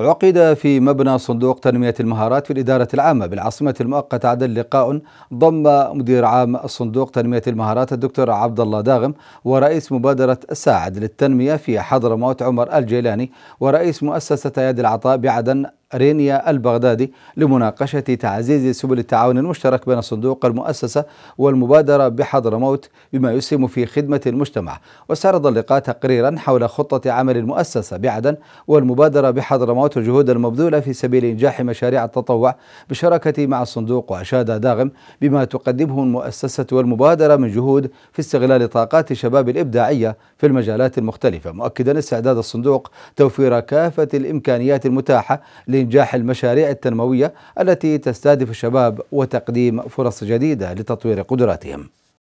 عقد في مبنى صندوق تنمية المهارات في الإدارة العامة بالعاصمة المؤقتة عدن لقاء ضم مدير عام صندوق تنمية المهارات الدكتور عبد الله داغم ورئيس مبادرة ساعد للتنمية في حضرموت عمر الجيلاني ورئيس مؤسسة يد العطاء بعدن رينيا البغدادي لمناقشة تعزيز سبل التعاون المشترك بين الصندوق المؤسسة والمبادرة بحضرموت بما يسهم في خدمة المجتمع واستعرض اللقاء تقريرا حول خطة عمل المؤسسة بعدن والمبادرة بحضرموت والجهود المبذولة في سبيل إنجاح مشاريع التطوع بالشراكة مع الصندوق وأشاد داغم بما تقدمه المؤسسة والمبادرة من جهود في استغلال طاقات الشباب الإبداعية في المجالات المختلفة مؤكدا استعداد الصندوق توفير كافة الإمكانيات المتاحة لإنجاح المشاريع التنموية التي تستهدف الشباب وتقديم فرص جديدة لتطوير قدراتهم